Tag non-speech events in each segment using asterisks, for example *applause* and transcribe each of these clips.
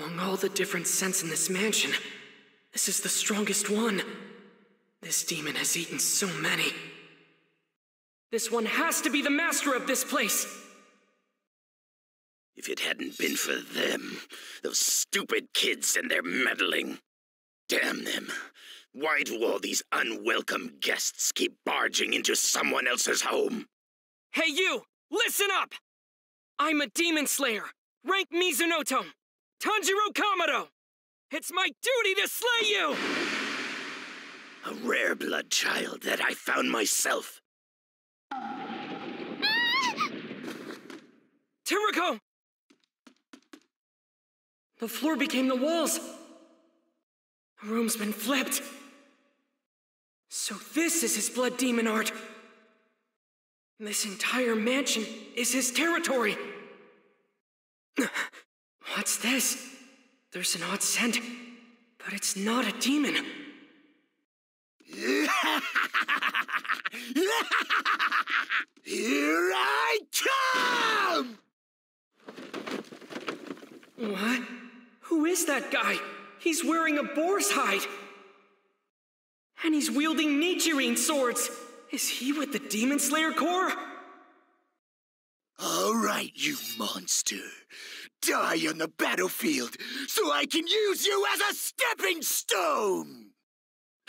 Among all the different scents in this mansion, this is the strongest one. This demon has eaten so many. This one has to be the master of this place. If it hadn't been for them, those stupid kids and their meddling. Damn them. Why do all these unwelcome guests keep barging into someone else's home? Hey you, listen up! I'm a demon slayer, rank Mizunoto. Tanjiro Kamado! It's my duty to slay you! A rare blood child that I found myself. Terrico! The floor became the walls. The room's been flipped. So this is his blood demon art. This entire mansion is his territory. What's this? There's an odd scent, but it's not a demon. Here I come! What? Who is that guy? He's wearing a boar's hide. And he's wielding Nichirin swords. Is he with the Demon Slayer Corps? All right, you monster die on the battlefield so I can use you as a stepping stone!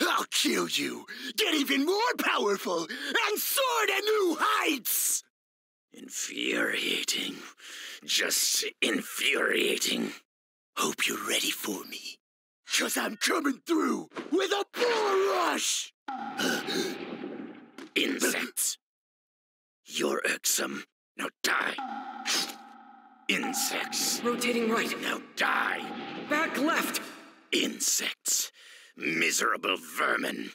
I'll kill you, get even more powerful, and soar to new heights! Infuriating. Just infuriating. Hope you're ready for me. Cause I'm coming through with a bull rush! *gasps* Insects. You're irksome. Now die. Insects. Rotating right. Now die. Back left. Insects. Miserable vermin.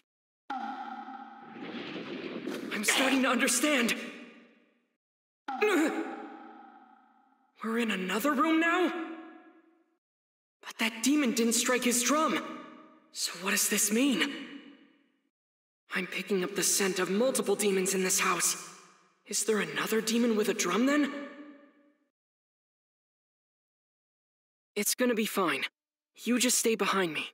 I'm starting to understand. We're in another room now? But that demon didn't strike his drum. So what does this mean? I'm picking up the scent of multiple demons in this house. Is there another demon with a drum then? It's gonna be fine. You just stay behind me.